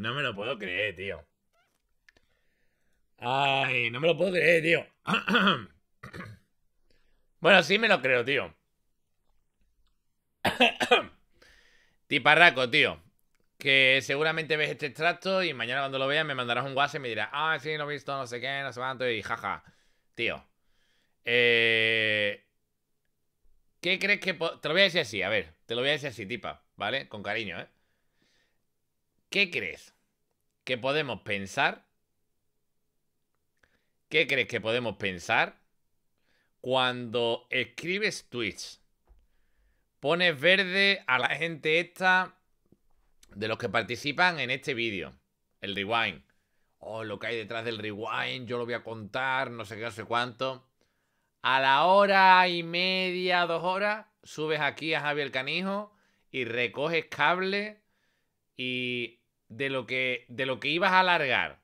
No me lo puedo creer, tío. Ay, no me lo puedo creer, tío. bueno, sí me lo creo, tío. Tiparraco, tío. Que seguramente ves este extracto y mañana cuando lo veas me mandarás un WhatsApp y me dirás, ah, sí, lo he visto, no sé qué, no sé cuánto, y jaja. Tío. Eh, ¿Qué crees que... Te lo voy a decir así, a ver. Te lo voy a decir así, tipa, ¿vale? Con cariño, ¿eh? ¿Qué crees que podemos pensar? ¿Qué crees que podemos pensar cuando escribes tweets? Pones verde a la gente esta de los que participan en este vídeo, el rewind. Oh, lo que hay detrás del rewind, yo lo voy a contar, no sé qué, no sé cuánto. A la hora y media, dos horas, subes aquí a Javier Canijo y recoges cable y de lo que, de lo que ibas a alargar,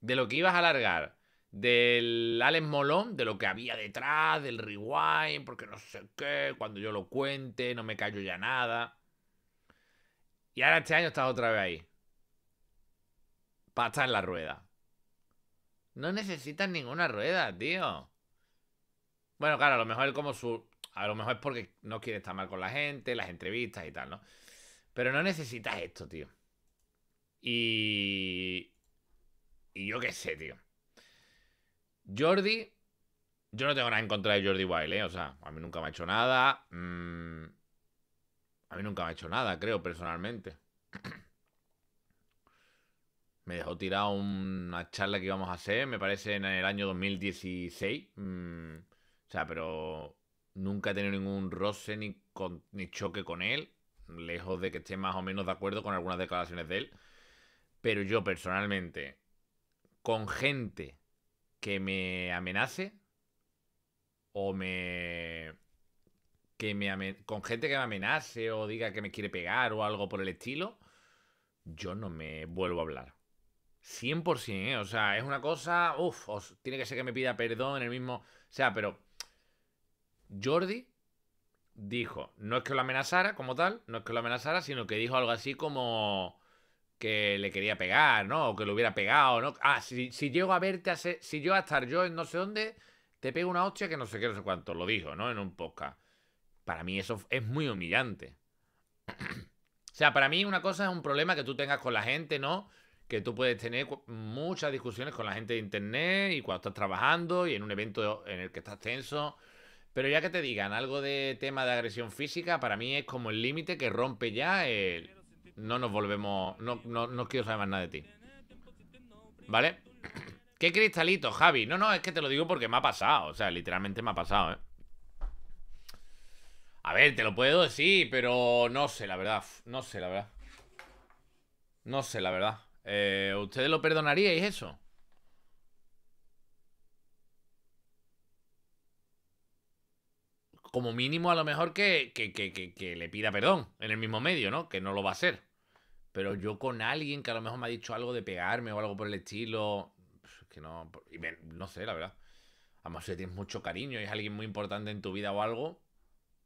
de lo que ibas a alargar, del Alex Molón, de lo que había detrás, del rewind, porque no sé qué, cuando yo lo cuente, no me callo ya nada. Y ahora este año estás otra vez ahí. Para estar en la rueda. No necesitas ninguna rueda, tío. Bueno, claro, a lo mejor es como su. A lo mejor es porque no quiere estar mal con la gente, las entrevistas y tal, ¿no? Pero no necesitas esto, tío. Y. Y yo qué sé, tío. Jordi. Yo no tengo nada en contra de Jordi Wild, ¿eh? O sea, a mí nunca me ha hecho nada. Mm, a mí nunca me ha hecho nada, creo, personalmente. me dejó tirar una charla que íbamos a hacer, me parece, en el año 2016. Mm, o sea, pero nunca he tenido ningún roce ni, ni choque con él. Lejos de que esté más o menos de acuerdo con algunas declaraciones de él. Pero yo personalmente, con gente que me amenace o me... Que me con gente que me amenace o diga que me quiere pegar o algo por el estilo, yo no me vuelvo a hablar. 100%, ¿eh? o sea, es una cosa, uff, tiene que ser que me pida perdón en el mismo, o sea, pero Jordi dijo, no es que lo amenazara como tal, no es que lo amenazara, sino que dijo algo así como, que le quería pegar, ¿no? O que lo hubiera pegado, ¿no? Ah, si, llego a verte, a si yo a estar yo en no sé dónde, te pego una hostia que no sé qué, no sé cuánto. Lo dijo, ¿no? En un podcast. Para mí eso es muy humillante. o sea, para mí una cosa es un problema que tú tengas con la gente, ¿no? Que tú puedes tener muchas discusiones con la gente de internet y cuando estás trabajando y en un evento en el que estás tenso. Pero ya que te digan algo de tema de agresión física, para mí es como el límite que rompe ya el, no nos volvemos... No, quiero saber más nada de ti. ¿Vale? ¿Qué cristalito, Javi? No, no, es que te lo digo porque me ha pasado. O sea, literalmente me ha pasado, ¿eh? A ver, te lo puedo decir, pero no sé, la verdad. No sé, la verdad. No sé, la verdad. Eh, ¿Ustedes lo perdonaríais eso? Como mínimo, a lo mejor que, que, que, le pida perdón en el mismo medio, ¿no? Que no lo va a hacer. Pero yo con alguien que a lo mejor me ha dicho algo de pegarme o algo por el estilo, que no, no sé, la verdad. a Además, si tienes mucho cariño y es alguien muy importante en tu vida o algo,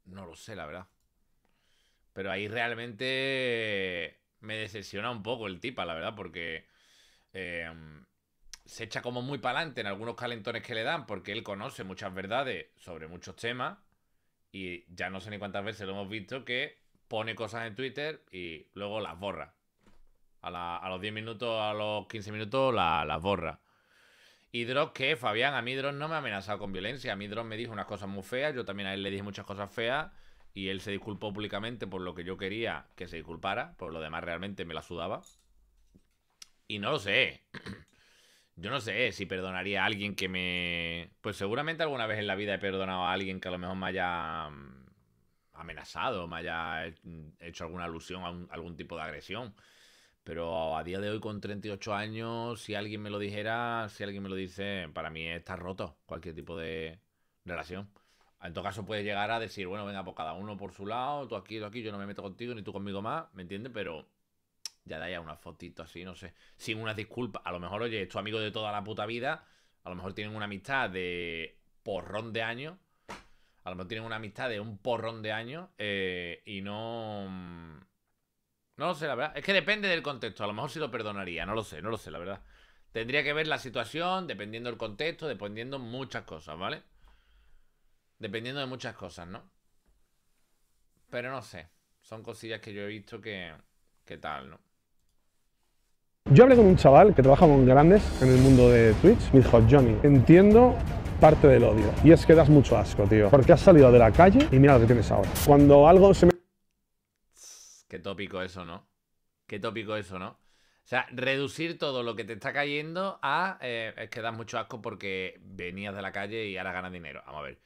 no lo sé, la verdad. Pero ahí realmente me decepciona un poco el tipa, la verdad, porque em, se echa como muy para adelante en algunos calentones que le dan, porque él conoce muchas verdades sobre muchos temas. Y ya no sé ni cuántas veces lo hemos visto que pone cosas en Twitter y luego las borra. A, los 10 minutos, a los 15 minutos, las la borra. Y Dross, que Fabián, a mí no me ha amenazado con violencia. A mí me dijo unas cosas muy feas. Yo también a él le dije muchas cosas feas. Y él se disculpó públicamente por lo que yo quería que se disculpara. Por lo demás, realmente me la sudaba. Y no lo sé. Yo no sé si perdonaría a alguien que me. Pues seguramente alguna vez en la vida he perdonado a alguien que a lo mejor me haya mm, amenazado, me haya eh, hecho alguna alusión a algún tipo de agresión. Pero a día de hoy, con 38 años, si alguien me lo dijera, si alguien me lo dice, para mí está roto cualquier tipo de relación. En todo caso, puede llegar a decir, bueno, venga, pues cada uno por su lado, tú aquí, tú aquí, yo no me meto contigo, ni tú conmigo más, ¿me entiendes? Pero ya da ya una fotito así, no sé, sin unas disculpas. A lo mejor, oye, es tu amigo de toda la puta vida, a lo mejor tienen una amistad de porrón de años, a lo mejor tienen una amistad de un porrón de años, eh, y no mm, no lo sé, la verdad. Es que depende del contexto. A lo mejor sí lo perdonaría. No lo sé, no lo sé, la verdad. Tendría que ver la situación, dependiendo del contexto, dependiendo muchas cosas, ¿vale? Dependiendo de muchas cosas, ¿no? Pero no sé. Son cosillas que yo he visto que. tal, no? Yo hablé con un chaval que trabaja con grandes en el mundo de Twitch, me dijo, Johnny, entiendo parte del odio. Y es que das mucho asco, tío. Porque has salido de la calle y mira lo que tienes ahora. Cuando algo se me Qué tópico eso, ¿no? Qué tópico eso, ¿no? O sea, reducir todo lo que te está cayendo a. Eh, es que das mucho asco porque venías de la calle y ahora ganas dinero. Vamos a ver.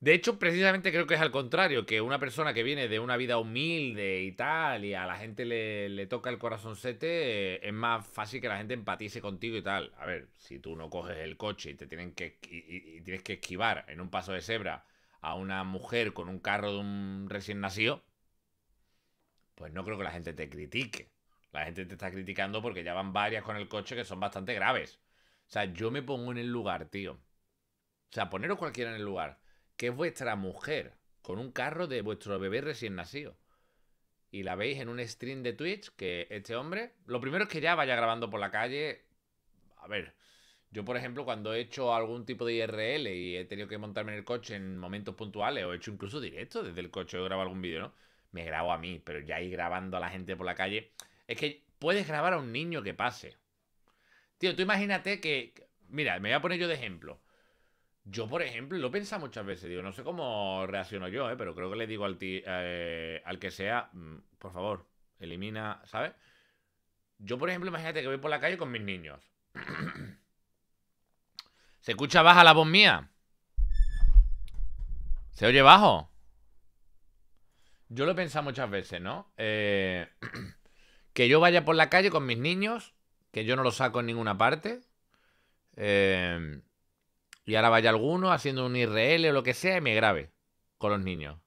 De hecho, precisamente creo que es al contrario, que una persona que viene de una vida humilde y tal, y a la gente le, toca el corazoncete, eh, es más fácil que la gente empatice contigo y tal. A ver, si tú no coges el coche y te tienen que y tienes que esquivar en un paso de cebra a una mujer con un carro de un recién nacido, pues no creo que la gente te critique. La gente te está criticando porque ya van varias con el coche que son bastante graves. O sea, yo me pongo en el lugar, tío. O sea, poneros cualquiera en el lugar. Que es vuestra mujer con un carro de vuestro bebé recién nacido. Y la veis en un stream de Twitch que este hombre, lo primero es que ya vaya grabando por la calle. A ver, yo por ejemplo cuando he hecho algún tipo de IRL y he tenido que montarme en el coche en momentos puntuales o he hecho incluso directo desde el coche o grabado algún vídeo, ¿no? me grabo a mí, pero ya ir grabando a la gente por la calle. Es que puedes grabar a un niño que pase. Tío, tú imagínate que. Mira, me voy a poner yo de ejemplo. Yo, por ejemplo, lo he pensado muchas veces, digo, no sé cómo reacciono yo, ¿eh? pero creo que le digo al, eh, al que sea, mm, por favor, elimina, ¿sabes? Yo, por ejemplo, imagínate que voy por la calle con mis niños. ¿Se escucha baja la voz mía? ¿Se oye bajo? Yo lo he pensado muchas veces, ¿no? Eh, que yo vaya por la calle con mis niños, que yo no los saco en ninguna parte. Eh, y ahora vaya alguno haciendo un IRL o lo que sea y me grave con los niños.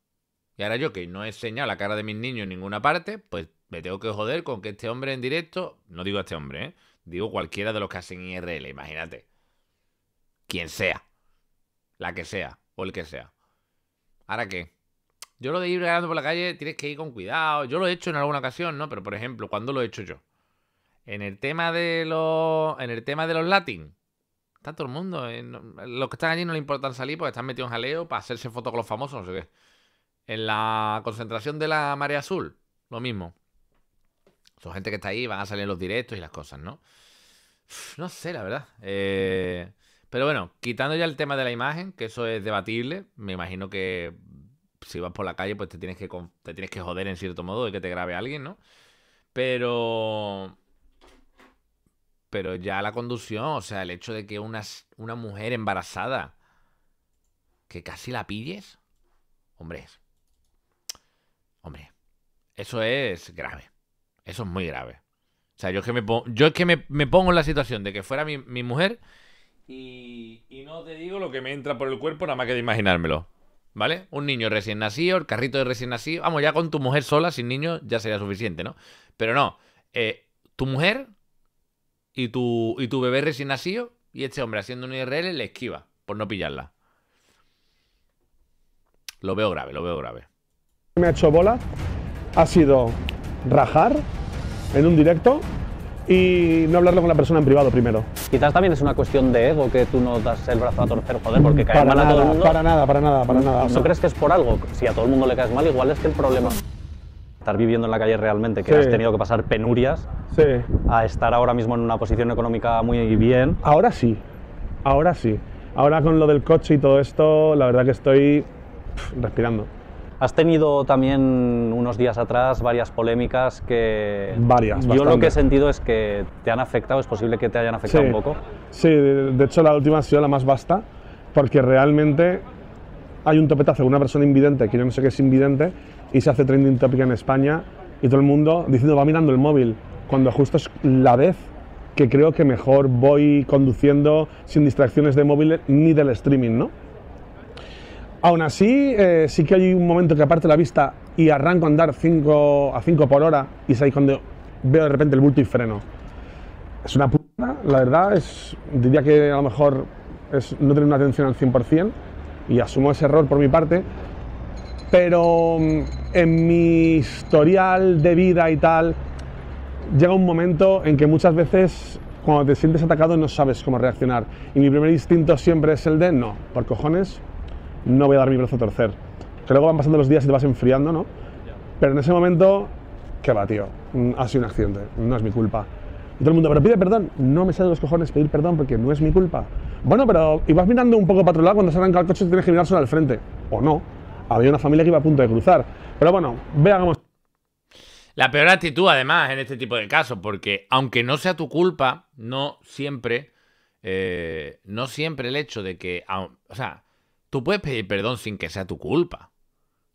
Y ahora yo que no he enseñado la cara de mis niños en ninguna parte, pues me tengo que joder con que este hombre en directo, no digo este hombre, ¿eh? digo cualquiera de los que hacen IRL, imagínate. Quien sea. La que sea o el que sea. ¿Ahora qué? Yo lo de ir ganando por la calle tienes que ir con cuidado. Yo lo he hecho en alguna ocasión, ¿no? Pero por ejemplo, ¿cuándo lo he hecho yo? En el tema de los. En el tema de los latin. Está todo el mundo. Eh, los que están allí no le importan salir porque están metidos en jaleo para hacerse fotos con los famosos, no sé qué. En la concentración de la marea azul, lo mismo. Son gente que está ahí, van a salir los directos y las cosas, ¿no? no sé, la verdad. Eh, pero bueno, quitando ya el tema de la imagen, que eso es debatible, me imagino que si vas por la calle, pues te tienes que, tienes que joder en cierto modo de que te grabe alguien, ¿no? Pero. Pero ya la conducción, o sea, el hecho de que una, una mujer embarazada que casi la pilles, hombre, hombre, eso es grave. Eso es muy grave. O sea, yo es que me, yo es que me, pongo en la situación de que fuera mi, mi mujer y, y no te digo lo que me entra por el cuerpo nada más que de imaginármelo. ¿Vale? Un niño recién nacido, el carrito de recién nacido. Vamos, ya con tu mujer sola, sin niño ya sería suficiente, ¿no? Pero no. Eh, tu mujer y tu, y tu bebé recién nacido y este hombre haciendo un IRL le esquiva por no pillarla. Lo veo grave, lo veo grave. Me ha hecho bola ha sido rajar en un directo y no hablarlo con la persona en privado primero. Quizás también es una cuestión de ego que tú no das el brazo a torcer, joder, porque cae mal a todo el mundo. Para nada, para nada, para nada. ¿No, crees que es por algo? Si a todo el mundo le caes mal, igual es que el problema estar viviendo en la calle realmente, que has tenido que pasar penurias, sí. a estar ahora mismo en una posición económica muy bien. Ahora sí, ahora sí. Ahora con lo del coche y todo esto, la verdad que estoy respirando. Has tenido también unos días atrás varias polémicas que... Varias. Yo lo que he sentido es que te han afectado, es posible que te hayan afectado un poco. Sí, de hecho la última ha sido la más vasta, porque realmente hay un topetazo una persona invidente, que yo no sé qué es invidente, y se hace trending topic en España, y todo el mundo diciendo va mirando el móvil, cuando justo es la vez que creo que mejor voy conduciendo sin distracciones de móvil ni del streaming, ¿no? Aún así, eh, sí que hay un momento que aparte la vista y arranco a andar a 5 por hora y es ahí cuando veo de repente el bulto y freno. Es una puta, la verdad, es, diría que a lo mejor es no tener una atención al 100% y asumo ese error por mi parte, pero mm, en mi historial de vida y tal, llega un momento en que muchas veces cuando te sientes atacado no sabes cómo reaccionar y mi primer instinto siempre es el de no, por cojones, no voy a dar mi brazo a torcer. Que luego van pasando los días y te vas enfriando, ¿no? Pero en ese momento, ¿qué va, tío, mm, ha sido un accidente, no es mi culpa. Y todo el mundo, pero pide perdón. No me sale los cojones pedir perdón porque no es mi culpa. Bueno, pero ibas mirando un poco para otro lado cuando se arranca el coche y tienes que mirar solo al frente. O no. Había una familia que iba a punto de cruzar. Pero bueno, veamos. La peor actitud, además, en este tipo de casos, porque aunque no sea tu culpa, no siempre, eh, no siempre el hecho de que, o sea, Tú puedes pedir perdón sin que sea tu culpa.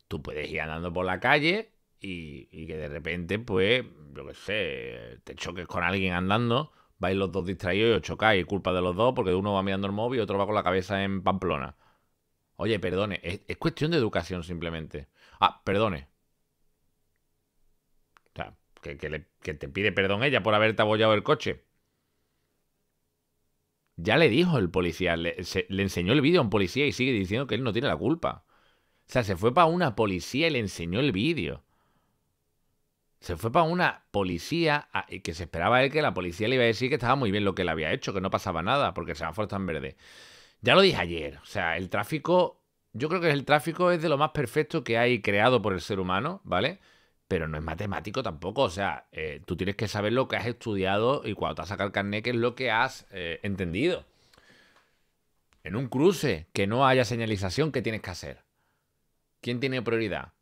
Tú puedes ir andando por la calle y, que de repente, pues, yo qué sé, te choques con alguien andando, vais los dos distraídos y os chocáis. Es culpa de los dos porque uno va mirando el móvil y otro va con la cabeza en Pamplona. Oye, perdone, es, cuestión de educación simplemente. Ah, perdone. O sea, que, que te pide perdón ella por haberte abollado el coche. Ya le dijo el policía, le, enseñó el vídeo a un policía y sigue diciendo que él no tiene la culpa. O sea, se fue para una policía y le enseñó el vídeo. Se fue para una policía y que se esperaba él que la policía le iba a decir que estaba muy bien lo que le había hecho, que no pasaba nada, porque el semáforo está en verde. Ya lo dije ayer, o sea, el tráfico, yo creo que el tráfico es de lo más perfecto que hay creado por el ser humano, ¿vale? pero no es matemático tampoco. O sea, eh, tú tienes que saber lo que has estudiado y cuando te has sacado el carnet, que es lo que has eh, entendido. En un cruce que no haya señalización, ¿qué tienes que hacer? ¿Quién tiene prioridad?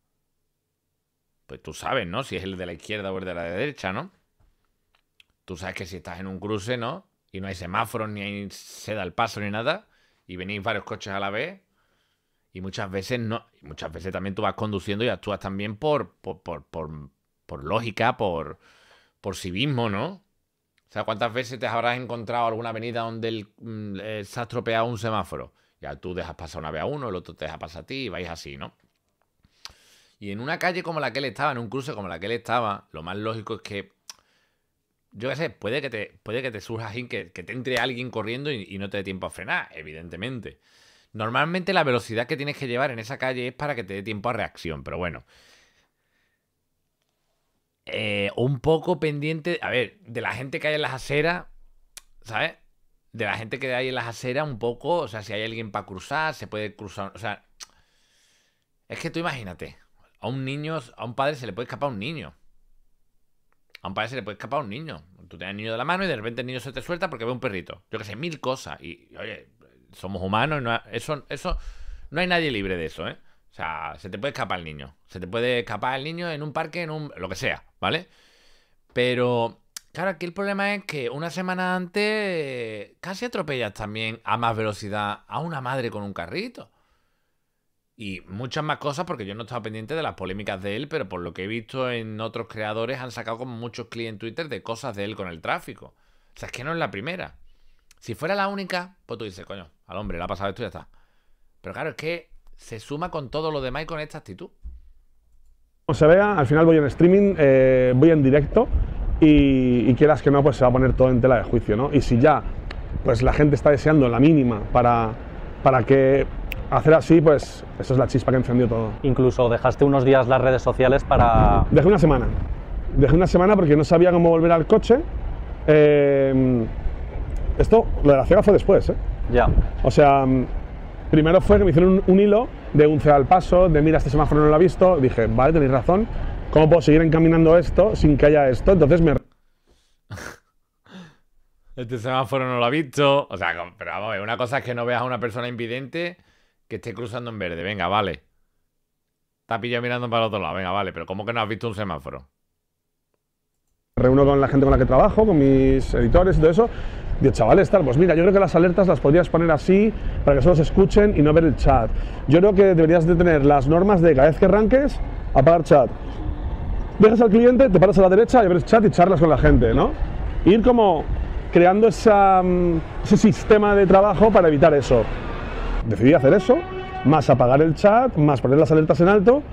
Pues tú sabes, ¿no? Si es el de la izquierda o el de la derecha, ¿no? Tú sabes que si estás en un cruce, ¿no? Y no hay semáforos, ni hay seda al paso, ni nada, y venís varios coches a la vez, y muchas veces no, muchas veces también tú vas conduciendo y actúas también por, por, por, por, lógica, por, por civismo, ¿no? O sea, ¿cuántas veces te habrás encontrado alguna avenida donde mm, eh, se ha estropeado un semáforo? Ya tú dejas pasar una vez a uno, el otro te deja pasar a ti y vais así, ¿no? Y en una calle como la que él estaba, en un cruce como la que él estaba, lo más lógico es que, yo qué sé, puede que te, puede que te surja que, que te entre alguien corriendo y, y no te dé tiempo a frenar, evidentemente. Normalmente la velocidad que tienes que llevar en esa calle es para que te dé tiempo a reacción, pero bueno. Eh, un poco pendiente, a ver, de la gente que hay en las aceras, ¿sabes? De la gente que hay en las aceras, un poco, o sea, si hay alguien para cruzar, se puede cruzar, o sea, es que tú imagínate, a un niño, a un padre se le puede escapar un niño. A un padre se le puede escapar un niño. Tú tienes al niño de la mano y de repente el niño se te suelta porque ve un perrito. Yo que sé, mil cosas. y oye, somos humanos no, eso, eso, no hay nadie libre de eso, ¿eh? O sea, se te puede escapar el niño. Se te puede escapar el niño en un parque, en un. lo que sea, ¿vale? Pero, claro, aquí el problema es que una semana antes casi atropellas también a más velocidad a una madre con un carrito. Y muchas más cosas, porque yo no estaba pendiente de las polémicas de él, pero por lo que he visto en otros creadores han sacado como muchos clientes en Twitter de cosas de él con el tráfico. O sea, es que no es la primera. Si fuera la única, pues tú dices, coño, al hombre le ha pasado esto y ya está. Pero claro, es que se suma con todo lo demás y con esta actitud. Como se vea, al final voy en streaming, eh, voy en directo y, quieras que no, pues se va a poner todo en tela de juicio, ¿no? Y si ya, pues la gente está deseando la mínima para, para que hacer así, pues esa es la chispa que encendió todo. Incluso dejaste unos días las redes sociales para... Dejé una semana. Dejé una semana porque no sabía cómo volver al coche. Eh, esto, lo de la fue después, ¿eh? Ya. O sea, mm, primero fue que me hicieron un, hilo de un al paso, de mira, este semáforo no lo ha visto. Dije, vale, tenéis razón. ¿Cómo puedo seguir encaminando esto sin que haya esto? Entonces me. este semáforo no lo ha visto. O sea, pero vamos a ver, una cosa es que no veas a una persona invidente que esté cruzando en verde. Venga, vale. Está pillado mirando para el otro lado. Venga, vale, pero ¿cómo que no has visto un semáforo? Reúno con la gente con la que trabajo, con mis editores y todo eso. Digo, chavales, tal, pues mira, yo creo que las alertas las podrías poner así para que solo se escuchen y no ver el chat. Yo creo que deberías de tener las normas de cada vez que arranques, apagar chat. Dejas al cliente, te paras a la derecha y abres chat y charlas con la gente, ¿no? Ir como creando mm, ese sistema de trabajo para evitar eso. Decidí hacer eso, más apagar el chat, más poner las alertas en alto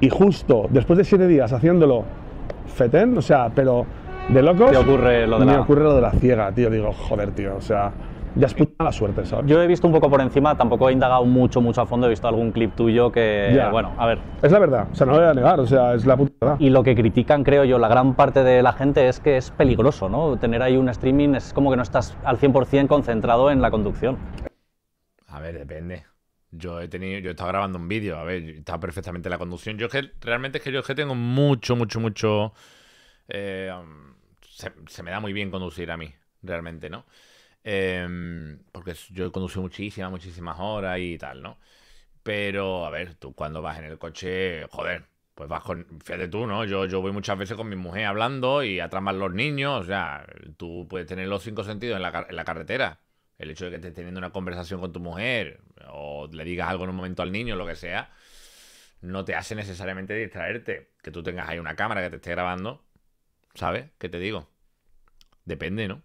y justo después de siete días haciéndolo fetén, o sea, pero de locos. ocurre lo Me ocurre lo de la ciega, tío. Digo, joder, tío. O sea, ya es puta la suerte, ¿sabes? Yo he visto un poco por encima, tampoco he indagado mucho, mucho a fondo. He visto algún clip tuyo que, bueno, a ver. Es la verdad, o sea, no lo voy a negar, o sea, es la puta verdad. Y lo que critican, creo yo, la gran parte de la gente es que es peligroso, ¿no? Tener ahí un streaming es como que no estás al 100% concentrado en la conducción. A ver, depende. Yo he tenido, yo estaba grabando un vídeo, a ver, está perfectamente la conducción. Yo que realmente es que yo que tengo mucho, mucho, mucho. Eh, se, me da muy bien conducir a mí, realmente, ¿no? Em, porque yo conducido muchísimas, muchísimas horas y tal, ¿no? Pero, a ver, tú cuando vas en el coche, joder, pues vas con, fíjate tú, ¿no? Yo, yo voy muchas veces con mi mujer hablando y a tramar los niños, o sea, tú puedes tener los cinco sentidos en la, en la carretera. El hecho de que estés teniendo una conversación con tu mujer o le digas algo en un momento al niño, lo que sea, no te hace necesariamente distraerte. Que tú tengas ahí una cámara que te esté grabando, ¿Sabes? ¿Qué te digo? Depende, ¿no?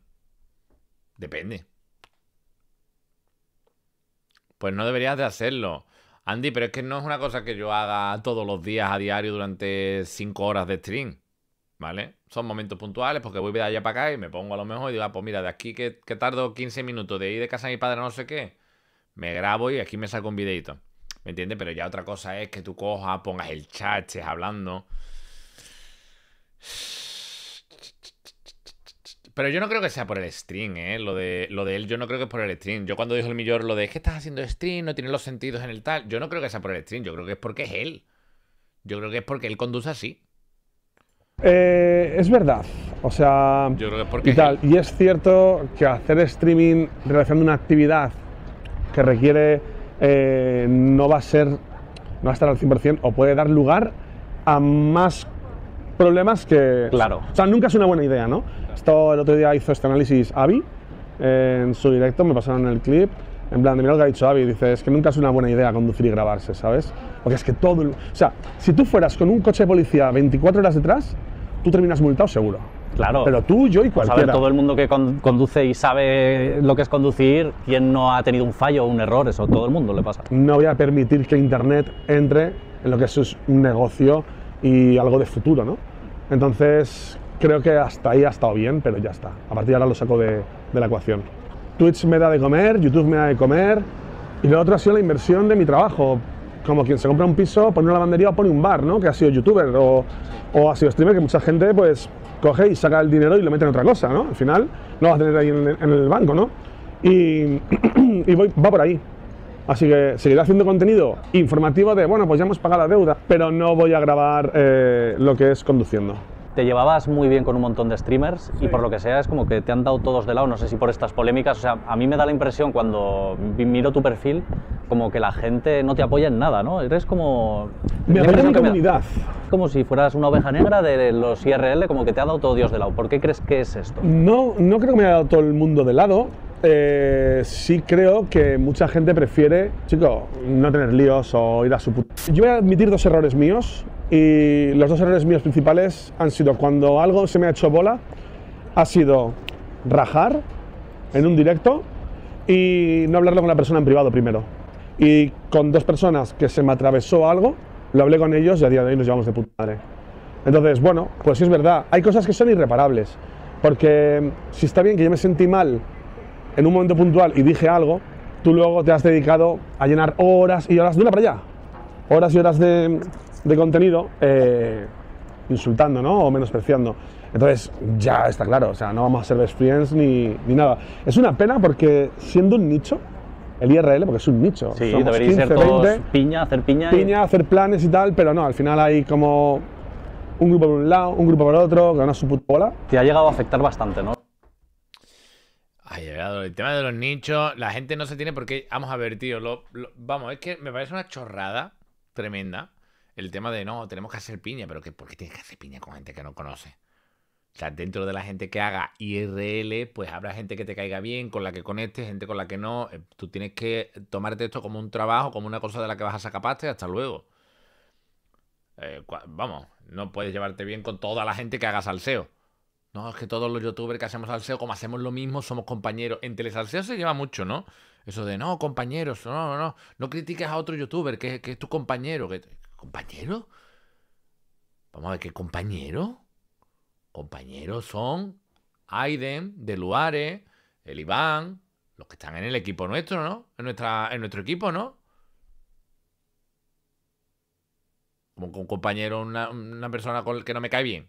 Depende. Pues no deberías de hacerlo. Andy, pero es que no es una cosa que yo haga todos los días a diario durante cinco horas de stream. ¿Vale? Son momentos puntuales porque voy de allá para acá y me pongo a lo mejor y digo, ah, pues mira, de aquí que, tardo 15 minutos de ir de casa a mi padre no sé qué, me grabo y aquí me saco un videito. ¿Me entiendes? Pero ya otra cosa es que tú cojas, pongas el chat, estés hablando. Pero yo no creo que sea por el stream, ¿eh? Lo de, lo de él, yo no creo que es por el stream. Yo cuando dijo el millón, lo de que estás haciendo stream, no tienes los sentidos en el tal, yo no creo que sea por el stream, yo creo que es porque es él. Yo creo que es porque él conduce así. Eh, es verdad. O sea, yo creo que es porque y, tal. Es y es cierto que hacer streaming realizando una actividad que requiere eh, no va a ser, no va a estar al 100% o puede dar lugar a más problemas que... Claro. O sea, nunca es una buena idea, ¿no? Esto el otro día hizo este análisis Avi en su directo, me pasaron el clip. En plan, de mira lo que ha dicho Avi, dice, es que nunca es una buena idea conducir y grabarse, ¿sabes? Porque es que todo... O sea, si tú fueras con un coche de policía 24 horas detrás, tú terminas multado seguro. Claro. Pero tú, yo y cualquiera. todo el mundo que conduce y sabe lo que es conducir, quien no ha tenido un fallo o un error, eso todo el mundo le pasa. No voy a permitir que Internet entre en lo que es un negocio y algo de futuro, ¿no? Entonces, creo que hasta ahí ha estado bien, pero ya está. A partir de ahora lo saco de, la ecuación. Twitch me da de comer, YouTube me da de comer, y lo otro ha sido la inversión de mi trabajo. Como quien se compra un piso, pone una lavandería o pone un bar, ¿no? Que ha sido youtuber o, ha sido streamer, que mucha gente pues coge y saca el dinero y lo mete en otra cosa, ¿no? Al final lo vas a tener ahí en, el banco, ¿no? Y, voy, va por ahí. Así que seguiré haciendo contenido informativo de, bueno, pues ya hemos pagado la deuda, pero no voy a grabar eh, lo que es conduciendo te llevabas muy bien con un montón de streamers y por lo que sea es como que te han dado todos de lado, no sé si por estas polémicas, o sea, a mí me da la impresión cuando miro tu perfil como que la gente no te apoya en nada, ¿no? Eres como... Me apoya mi comunidad. como si fueras una oveja negra de los IRL, como que te ha dado todo Dios de lado. ¿Por qué crees que es esto? No, no creo que me haya dado todo el mundo de lado. Eh, sí creo que mucha gente prefiere, chico, no tener líos o ir a su Yo voy a admitir dos errores míos. Y los dos errores míos principales han sido cuando algo se me ha hecho bola, ha sido rajar en un directo y no hablarlo con la persona en privado primero. Y con dos personas que se me atravesó algo, lo hablé con ellos y a día de hoy nos llevamos de puta madre. Entonces, bueno, pues sí es verdad, hay cosas que son irreparables. Porque si está bien que yo me sentí mal en un momento puntual y dije algo, tú luego te has dedicado a llenar horas y horas de una para allá. Horas y horas de, de contenido eh, insultando, ¿no? O menospreciando. Entonces, ya está claro, o sea, no vamos a ser best friends ni, ni nada. Es una pena porque siendo un nicho, el IRL, porque es un nicho. Sí, ser piña, hacer piña. Piña, hacer planes y tal, pero no, al final hay como un grupo por un lado, un grupo por otro, que su puta bola. Te ha llegado a afectar bastante, ¿no? llegado el tema de los nichos, la gente no se tiene por qué. Vamos a ver, tío, vamos, es que me parece una chorrada tremenda el tema de no, tenemos que hacer piña, pero que, ¿por qué tienes que hacer piña con gente que no conoce? O sea, dentro de la gente que haga IRL, pues habrá gente que te caiga bien, con la que conectes, gente con la que no. Eh, tú tienes que tomarte esto como un trabajo, como una cosa de la que vas a sacar hasta luego. Eh, vamos, no puedes llevarte bien con toda la gente que haga salseo. No, es que todos los youtubers que hacemos salseo, como hacemos lo mismo, somos compañeros. En telesalseo se lleva mucho, ¿no? Eso de, no, compañeros, no, no, no. No critiques a otro youtuber, que, que es tu compañero. Que, ¿Compañero? Vamos a ver qué compañero. Compañeros son Aiden, De Luare, el Iván, los que están en el equipo nuestro, ¿no? En, nuestra, en nuestro equipo, ¿no? Como con compañero, una, una persona con la que no me cae bien.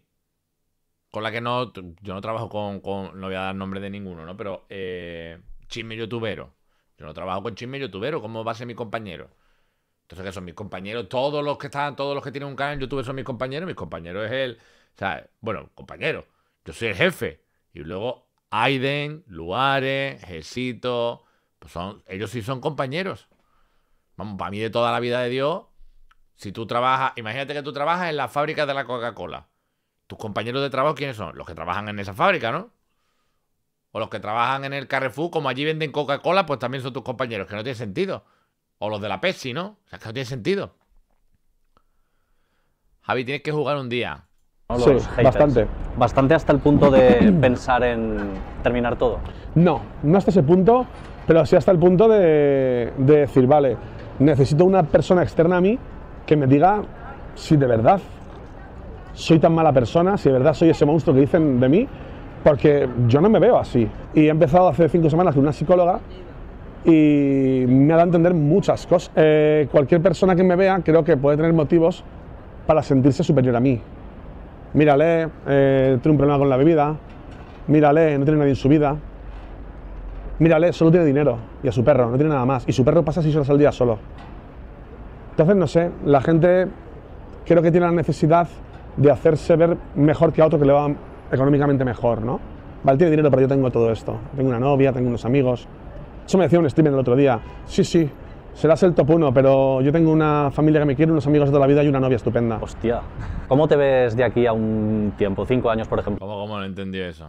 Con la que no. Yo no trabajo con. no voy a dar nombre de ninguno, ¿no? Pero. Eh, chisme youtubero. Yo no trabajo con chisme youtubero. ¿Cómo va a ser mi compañero? Entonces, que son mis compañeros, todos los que están, todos los que tienen un canal en YouTube son mis compañeros, mis compañeros es él. O sea, bueno, compañero, yo soy el jefe. Y luego Aiden, Luares, Jesito, pues son, ellos sí son compañeros. Vamos, para mí de toda la vida de Dios, si tú trabajas, imagínate que tú trabajas en la fábrica de la Coca-Cola. ¿Tus compañeros de trabajo quiénes son? Los que trabajan en esa fábrica, ¿no? O los que trabajan en el Carrefour, como allí venden Coca-Cola, pues también son tus compañeros, que no tiene sentido. O los de la Pepsi, ¿no? O sea, que no tiene sentido. Javi, tienes que jugar un día. sí, bastante. Bastante hasta el punto de pensar en terminar todo. No, no hasta ese punto, pero sí hasta el punto de, de decir, vale, necesito una persona externa a mí que me diga si de verdad soy tan mala persona, si de verdad soy ese monstruo que dicen de mí, porque yo no me veo así. Y he empezado hace cinco semanas con una psicóloga y me ha dado a entender muchas cosas. Eh, cualquier persona que me vea creo que puede tener motivos para sentirse superior a mí. Mírale, eh, tiene un problema con la bebida. Mírale, no tiene nadie en su vida. Mírale, solo tiene dinero y a su perro, no tiene nada más. Y su perro pasa seis horas al día solo. Entonces, no sé, la gente creo que tiene la necesidad de hacerse ver mejor que a otro que le va económicamente mejor, ¿no? Vale, tiene dinero, pero yo tengo todo esto. Tengo una novia, tengo unos amigos, eso me decía un streamer el otro día. Sí, sí, serás el top uno, pero yo tengo una familia que me quiere, unos amigos de toda la vida y una novia estupenda. Hostia. ¿Cómo te ves de aquí a un tiempo? ¿Cinco años, por ejemplo? ¿Cómo, no entendí eso?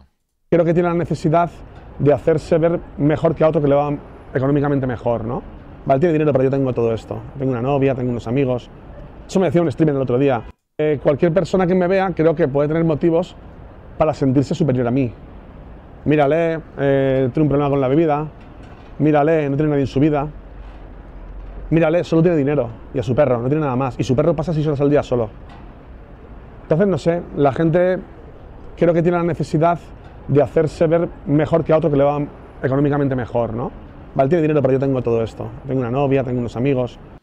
Creo que tiene la necesidad de hacerse ver mejor que a otro que le va económicamente mejor, ¿no? Vale, tiene dinero, pero yo tengo todo esto. Tengo una novia, tengo unos amigos. Eso me decía un streamer el otro día. Eh, cualquier persona que me vea creo que puede tener motivos para sentirse superior a mí. Mírale, eh, tiene un problema con la bebida, Mírale, no tiene nadie en su vida. Mírale, solo tiene dinero y a su perro, no tiene nada más. Y su perro pasa seis horas al día solo. Entonces, no sé, la gente creo que tiene la necesidad de hacerse ver mejor que a otro que le va económicamente mejor, ¿no? Vale, tiene dinero, pero yo tengo todo esto. Tengo una novia, tengo unos amigos,